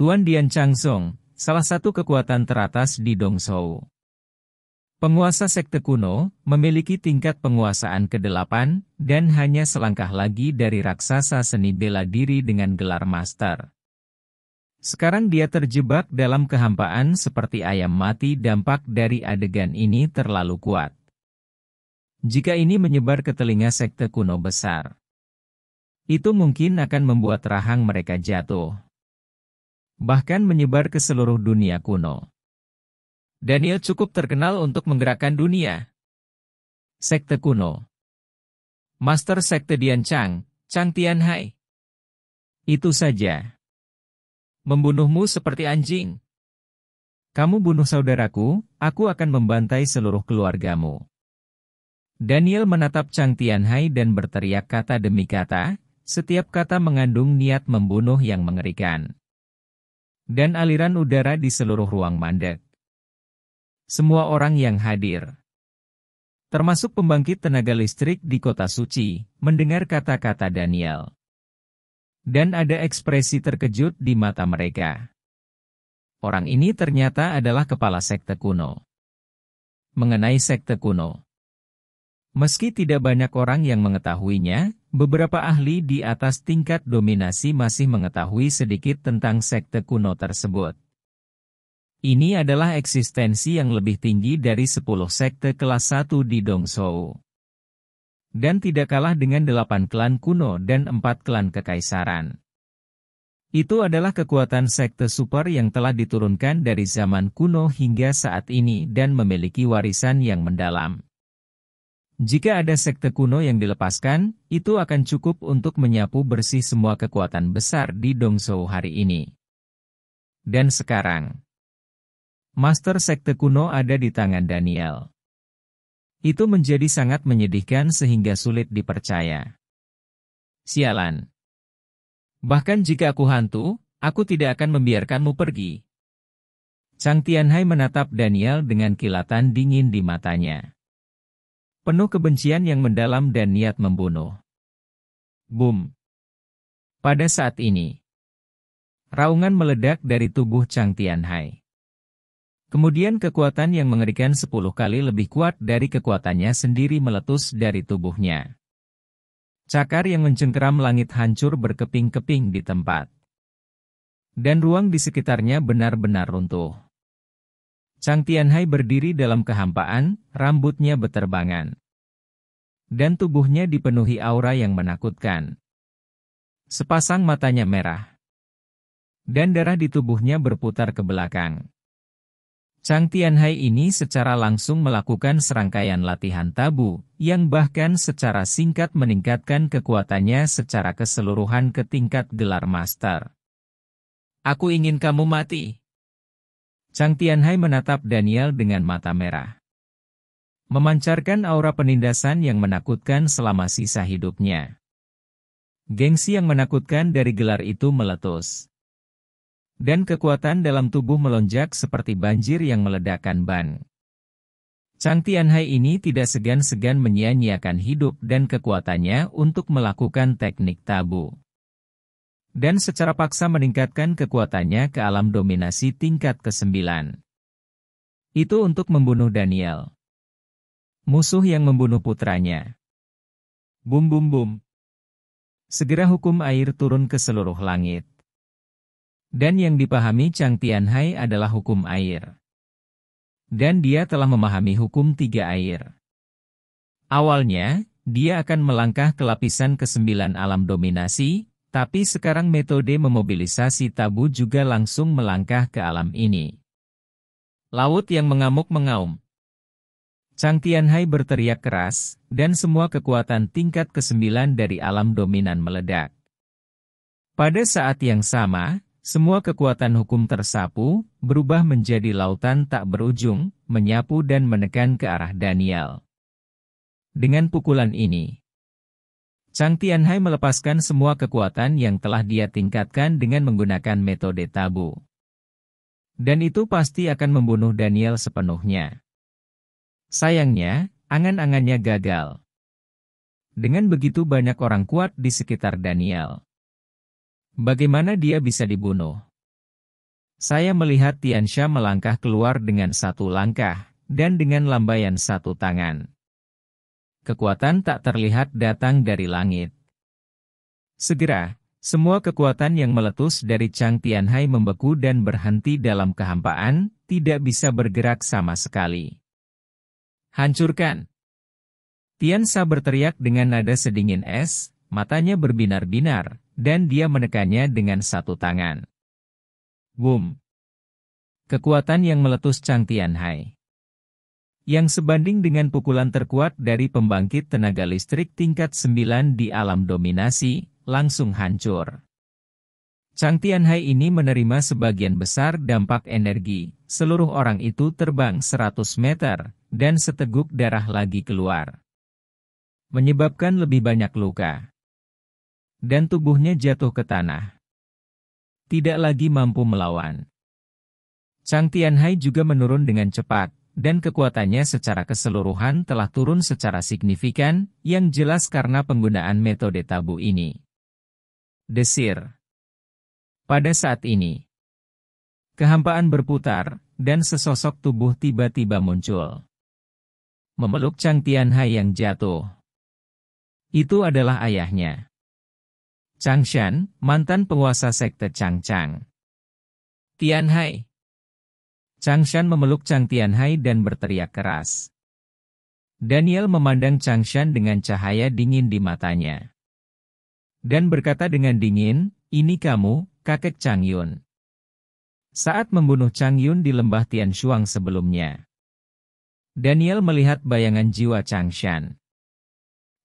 Tuan Dian Song, salah satu kekuatan teratas di Dongshou. Penguasa sekte kuno memiliki tingkat penguasaan ke-8 dan hanya selangkah lagi dari raksasa seni bela diri dengan gelar master. Sekarang dia terjebak dalam kehampaan seperti ayam mati dampak dari adegan ini terlalu kuat. Jika ini menyebar ke telinga sekte kuno besar, itu mungkin akan membuat rahang mereka jatuh bahkan menyebar ke seluruh dunia kuno. Daniel cukup terkenal untuk menggerakkan dunia. Sekte kuno Master Sekte Dian Chang, Chang Tian Hai. Itu saja. Membunuhmu seperti anjing. Kamu bunuh saudaraku, aku akan membantai seluruh keluargamu. Daniel menatap Chang Tian Hai dan berteriak kata demi kata, setiap kata mengandung niat membunuh yang mengerikan dan aliran udara di seluruh ruang mandek. Semua orang yang hadir, termasuk pembangkit tenaga listrik di kota suci, mendengar kata-kata Daniel. Dan ada ekspresi terkejut di mata mereka. Orang ini ternyata adalah kepala sekte kuno. Mengenai sekte kuno, Meski tidak banyak orang yang mengetahuinya, beberapa ahli di atas tingkat dominasi masih mengetahui sedikit tentang sekte kuno tersebut. Ini adalah eksistensi yang lebih tinggi dari 10 sekte kelas 1 di Dongshou. Dan tidak kalah dengan 8 klan kuno dan 4 klan kekaisaran. Itu adalah kekuatan sekte super yang telah diturunkan dari zaman kuno hingga saat ini dan memiliki warisan yang mendalam. Jika ada sekte kuno yang dilepaskan, itu akan cukup untuk menyapu bersih semua kekuatan besar di Dongso hari ini. Dan sekarang, master sekte kuno ada di tangan Daniel. Itu menjadi sangat menyedihkan sehingga sulit dipercaya. Sialan. Bahkan jika aku hantu, aku tidak akan membiarkanmu pergi. Chang Tianhai menatap Daniel dengan kilatan dingin di matanya. Penuh kebencian yang mendalam dan niat membunuh. Boom. Pada saat ini, raungan meledak dari tubuh Chang Tianhai. Kemudian kekuatan yang mengerikan sepuluh kali lebih kuat dari kekuatannya sendiri meletus dari tubuhnya. Cakar yang mencengkeram langit hancur berkeping-keping di tempat. Dan ruang di sekitarnya benar-benar runtuh. Chang Tianhai berdiri dalam kehampaan, rambutnya beterbangan. Dan tubuhnya dipenuhi aura yang menakutkan. Sepasang matanya merah. Dan darah di tubuhnya berputar ke belakang. Chang Tianhai ini secara langsung melakukan serangkaian latihan tabu, yang bahkan secara singkat meningkatkan kekuatannya secara keseluruhan ke tingkat gelar master. Aku ingin kamu mati. Chang Tianhai menatap Daniel dengan mata merah. Memancarkan aura penindasan yang menakutkan selama sisa hidupnya. Gengsi yang menakutkan dari gelar itu meletus. Dan kekuatan dalam tubuh melonjak seperti banjir yang meledakkan ban. Chang Tianhai ini tidak segan-segan menyia-nyiakan hidup dan kekuatannya untuk melakukan teknik tabu dan secara paksa meningkatkan kekuatannya ke alam dominasi tingkat ke-9. Itu untuk membunuh Daniel. Musuh yang membunuh putranya. Bum bum bum. Segera hukum air turun ke seluruh langit. Dan yang dipahami Chang Tianhai adalah hukum air. Dan dia telah memahami hukum tiga air. Awalnya, dia akan melangkah ke lapisan kesembilan alam dominasi, tapi sekarang metode memobilisasi tabu juga langsung melangkah ke alam ini. Laut yang mengamuk mengaum. Chang Tianhai berteriak keras, dan semua kekuatan tingkat ke-9 dari alam dominan meledak. Pada saat yang sama, semua kekuatan hukum tersapu, berubah menjadi lautan tak berujung, menyapu dan menekan ke arah Daniel. Dengan pukulan ini, Chang Tianhai melepaskan semua kekuatan yang telah dia tingkatkan dengan menggunakan metode tabu. Dan itu pasti akan membunuh Daniel sepenuhnya. Sayangnya, angan-angannya gagal. Dengan begitu banyak orang kuat di sekitar Daniel. Bagaimana dia bisa dibunuh? Saya melihat Tiansha melangkah keluar dengan satu langkah, dan dengan lambaian satu tangan kekuatan tak terlihat datang dari langit. Segera, semua kekuatan yang meletus dari Chang Tianhai membeku dan berhenti dalam kehampaan, tidak bisa bergerak sama sekali. Hancurkan! Tian Sa berteriak dengan nada sedingin es, matanya berbinar-binar, dan dia menekannya dengan satu tangan. Boom! Kekuatan yang meletus Chang Tianhai yang sebanding dengan pukulan terkuat dari pembangkit tenaga listrik tingkat 9 di alam dominasi, langsung hancur. Tianhai ini menerima sebagian besar dampak energi, seluruh orang itu terbang 100 meter, dan seteguk darah lagi keluar. Menyebabkan lebih banyak luka. Dan tubuhnya jatuh ke tanah. Tidak lagi mampu melawan. Tianhai juga menurun dengan cepat, dan kekuatannya secara keseluruhan telah turun secara signifikan, yang jelas karena penggunaan metode tabu ini. Desir Pada saat ini, kehampaan berputar, dan sesosok tubuh tiba-tiba muncul. Memeluk Chang Tianhai yang jatuh. Itu adalah ayahnya. Chang Shan, mantan penguasa sekte Chang Chang. Tianhai, Changshan memeluk Chang Tianhai dan berteriak keras. Daniel memandang Chang Shan dengan cahaya dingin di matanya. Dan berkata dengan dingin, ini kamu, kakek Chang Yun. Saat membunuh Chang Yun di lembah Tian Shuang sebelumnya. Daniel melihat bayangan jiwa Chang Shan.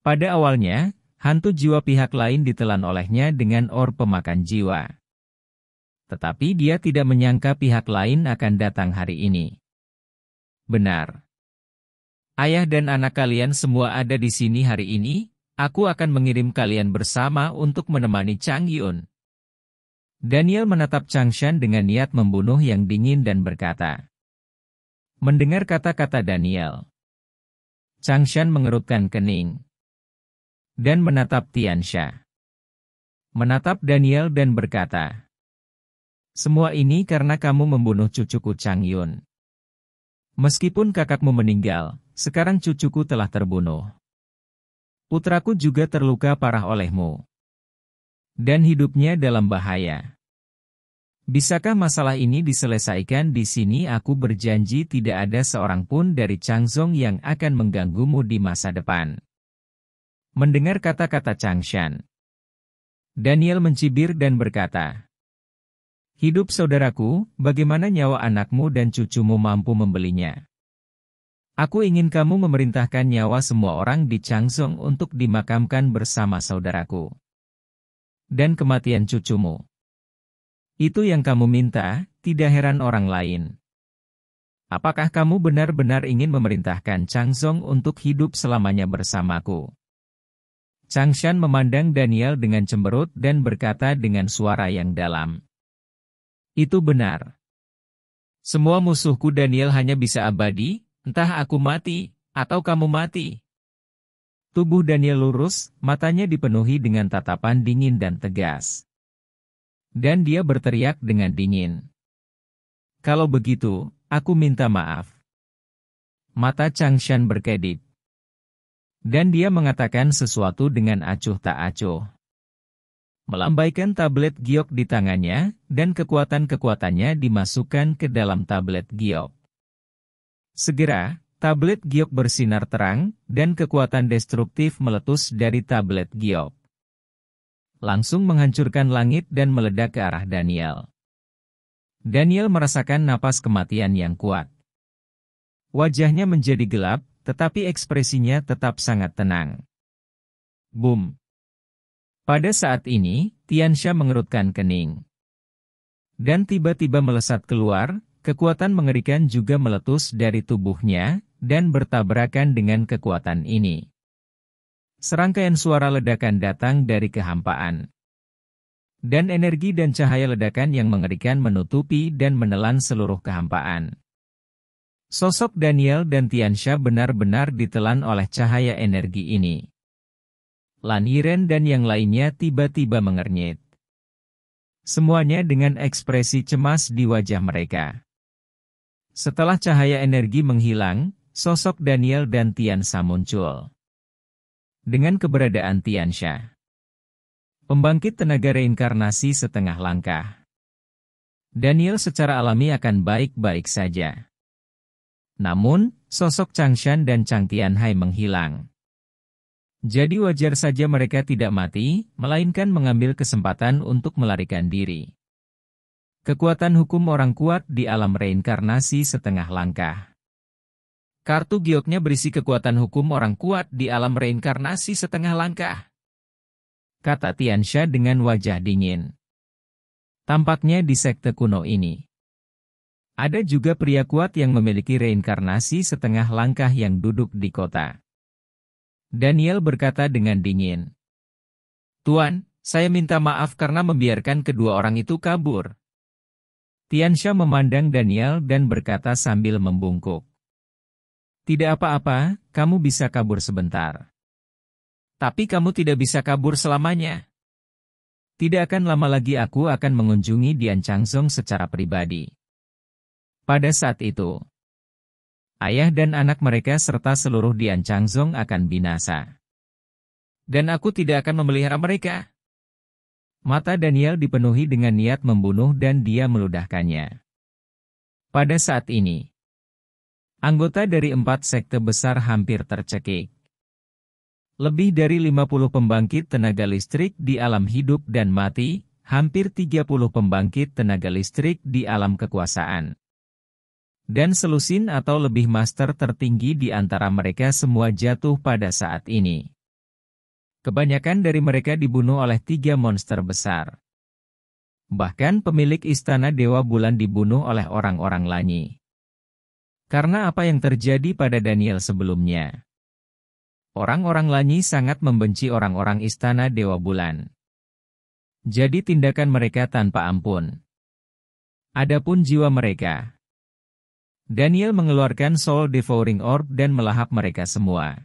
Pada awalnya, hantu jiwa pihak lain ditelan olehnya dengan or pemakan jiwa. Tetapi dia tidak menyangka pihak lain akan datang hari ini. Benar. Ayah dan anak kalian semua ada di sini hari ini, aku akan mengirim kalian bersama untuk menemani Chang Yun. Daniel menatap Chang Shan dengan niat membunuh yang dingin dan berkata. Mendengar kata-kata Daniel, Chang Shan mengerutkan kening dan menatap Tianxia, Menatap Daniel dan berkata, semua ini karena kamu membunuh cucuku Chang Yun. Meskipun kakakmu meninggal, sekarang cucuku telah terbunuh. Putraku juga terluka parah olehmu. Dan hidupnya dalam bahaya. Bisakah masalah ini diselesaikan di sini aku berjanji tidak ada seorang pun dari Chang Zong yang akan mengganggumu di masa depan. Mendengar kata-kata Chang Shan, Daniel mencibir dan berkata, Hidup saudaraku, bagaimana nyawa anakmu dan cucumu mampu membelinya? Aku ingin kamu memerintahkan nyawa semua orang di Changsung untuk dimakamkan bersama saudaraku. Dan kematian cucumu. Itu yang kamu minta, tidak heran orang lain. Apakah kamu benar-benar ingin memerintahkan Changsung untuk hidup selamanya bersamaku? Changshan memandang Daniel dengan cemberut dan berkata dengan suara yang dalam. Itu benar. Semua musuhku Daniel hanya bisa abadi, entah aku mati, atau kamu mati. Tubuh Daniel lurus, matanya dipenuhi dengan tatapan dingin dan tegas. Dan dia berteriak dengan dingin. Kalau begitu, aku minta maaf. Mata Changshan berkedip. Dan dia mengatakan sesuatu dengan acuh tak acuh melambaikan tablet giok di tangannya, dan kekuatan-kekuatannya dimasukkan ke dalam tablet giok. Segera, tablet giok bersinar terang, dan kekuatan destruktif meletus dari tablet giok. Langsung menghancurkan langit dan meledak ke arah Daniel. Daniel merasakan napas kematian yang kuat. Wajahnya menjadi gelap, tetapi ekspresinya tetap sangat tenang. Boom! Pada saat ini, Tiansha mengerutkan kening. Dan tiba-tiba melesat keluar, kekuatan mengerikan juga meletus dari tubuhnya, dan bertabrakan dengan kekuatan ini. Serangkaian suara ledakan datang dari kehampaan. Dan energi dan cahaya ledakan yang mengerikan menutupi dan menelan seluruh kehampaan. Sosok Daniel dan Tiansha benar-benar ditelan oleh cahaya energi ini. Laniren dan yang lainnya tiba-tiba mengernyit. Semuanya dengan ekspresi cemas di wajah mereka. Setelah cahaya energi menghilang, sosok Daniel dan Tiansa muncul. Dengan keberadaan Tiansha. Pembangkit tenaga reinkarnasi setengah langkah. Daniel secara alami akan baik-baik saja. Namun, sosok Changshan dan Chang Tianhai menghilang. Jadi wajar saja mereka tidak mati, melainkan mengambil kesempatan untuk melarikan diri. Kekuatan hukum orang kuat di alam reinkarnasi setengah langkah. Kartu gioknya berisi kekuatan hukum orang kuat di alam reinkarnasi setengah langkah. Kata Tiansyah dengan wajah dingin. Tampaknya di sekte kuno ini. Ada juga pria kuat yang memiliki reinkarnasi setengah langkah yang duduk di kota. Daniel berkata dengan dingin. Tuan, saya minta maaf karena membiarkan kedua orang itu kabur. Tiansha memandang Daniel dan berkata sambil membungkuk. Tidak apa-apa, kamu bisa kabur sebentar. Tapi kamu tidak bisa kabur selamanya. Tidak akan lama lagi aku akan mengunjungi Dian Changsung secara pribadi. Pada saat itu, ayah dan anak mereka serta seluruh Dian Changzong akan binasa. Dan aku tidak akan memelihara mereka. Mata Daniel dipenuhi dengan niat membunuh dan dia meludahkannya. Pada saat ini, anggota dari empat sekte besar hampir tercekik. Lebih dari 50 pembangkit tenaga listrik di alam hidup dan mati, hampir 30 pembangkit tenaga listrik di alam kekuasaan. Dan selusin atau lebih master tertinggi di antara mereka semua jatuh pada saat ini. Kebanyakan dari mereka dibunuh oleh tiga monster besar. Bahkan pemilik istana Dewa Bulan dibunuh oleh orang-orang Lanyi. Karena apa yang terjadi pada Daniel sebelumnya. Orang-orang Lanyi sangat membenci orang-orang istana Dewa Bulan. Jadi tindakan mereka tanpa ampun. Adapun jiwa mereka, Daniel mengeluarkan Soul Devouring Orb dan melahap mereka semua.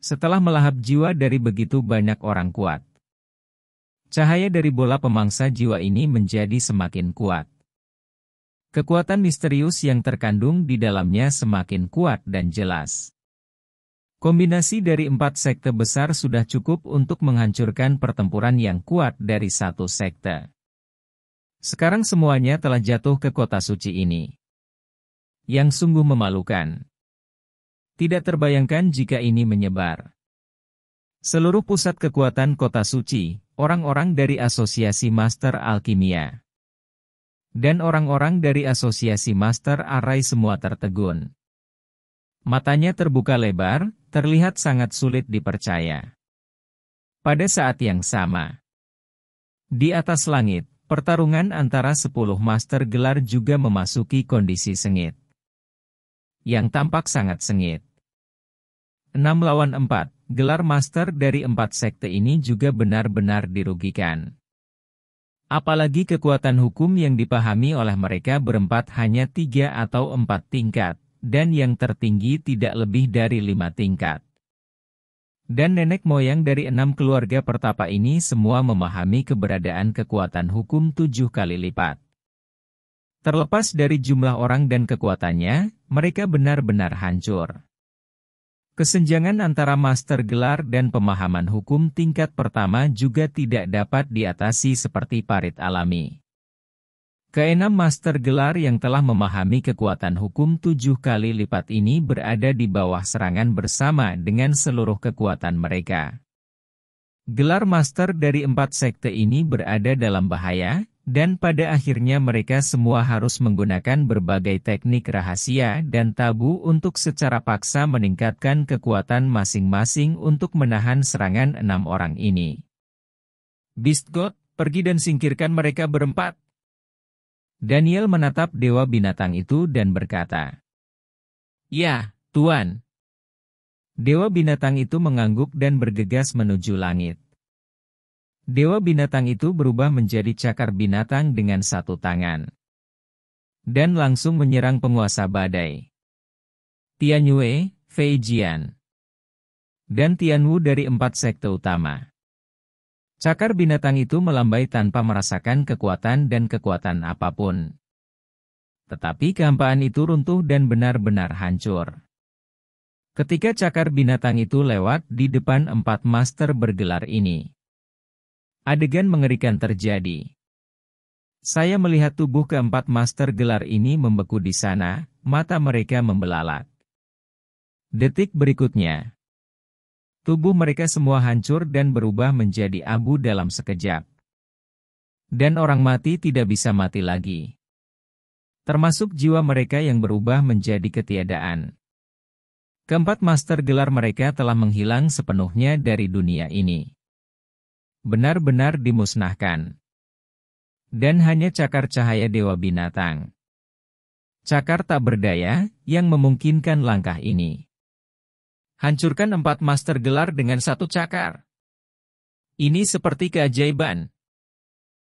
Setelah melahap jiwa dari begitu banyak orang kuat, cahaya dari bola pemangsa jiwa ini menjadi semakin kuat. Kekuatan misterius yang terkandung di dalamnya semakin kuat dan jelas. Kombinasi dari empat sekte besar sudah cukup untuk menghancurkan pertempuran yang kuat dari satu sekte. Sekarang semuanya telah jatuh ke kota suci ini yang sungguh memalukan. Tidak terbayangkan jika ini menyebar. Seluruh pusat kekuatan kota suci, orang-orang dari Asosiasi Master Alkimia, dan orang-orang dari Asosiasi Master Arai semua tertegun. Matanya terbuka lebar, terlihat sangat sulit dipercaya. Pada saat yang sama, di atas langit, pertarungan antara sepuluh master gelar juga memasuki kondisi sengit yang tampak sangat sengit. 6 lawan 4, gelar master dari empat sekte ini juga benar-benar dirugikan. Apalagi kekuatan hukum yang dipahami oleh mereka berempat hanya tiga atau empat tingkat, dan yang tertinggi tidak lebih dari lima tingkat. Dan nenek moyang dari enam keluarga pertapa ini semua memahami keberadaan kekuatan hukum tujuh kali lipat. Terlepas dari jumlah orang dan kekuatannya, mereka benar-benar hancur. Kesenjangan antara master gelar dan pemahaman hukum tingkat pertama juga tidak dapat diatasi seperti parit alami. Keenam master gelar yang telah memahami kekuatan hukum tujuh kali lipat ini berada di bawah serangan bersama dengan seluruh kekuatan mereka. Gelar master dari empat sekte ini berada dalam bahaya, dan pada akhirnya mereka semua harus menggunakan berbagai teknik rahasia dan tabu untuk secara paksa meningkatkan kekuatan masing-masing untuk menahan serangan enam orang ini. Beast God, pergi dan singkirkan mereka berempat. Daniel menatap dewa binatang itu dan berkata, Ya, Tuan. Dewa binatang itu mengangguk dan bergegas menuju langit. Dewa binatang itu berubah menjadi cakar binatang dengan satu tangan. Dan langsung menyerang penguasa badai. Tianyue, Fei Jian. Dan Tianwu dari empat sekte utama. Cakar binatang itu melambai tanpa merasakan kekuatan dan kekuatan apapun. Tetapi kehampaan itu runtuh dan benar-benar hancur. Ketika cakar binatang itu lewat di depan empat master bergelar ini. Adegan mengerikan terjadi. Saya melihat tubuh keempat master gelar ini membeku di sana, mata mereka membelalak. Detik berikutnya, tubuh mereka semua hancur dan berubah menjadi abu dalam sekejap. Dan orang mati tidak bisa mati lagi. Termasuk jiwa mereka yang berubah menjadi ketiadaan. Keempat master gelar mereka telah menghilang sepenuhnya dari dunia ini benar-benar dimusnahkan. Dan hanya cakar cahaya dewa binatang. Cakar tak berdaya, yang memungkinkan langkah ini. Hancurkan empat master gelar dengan satu cakar. Ini seperti keajaiban.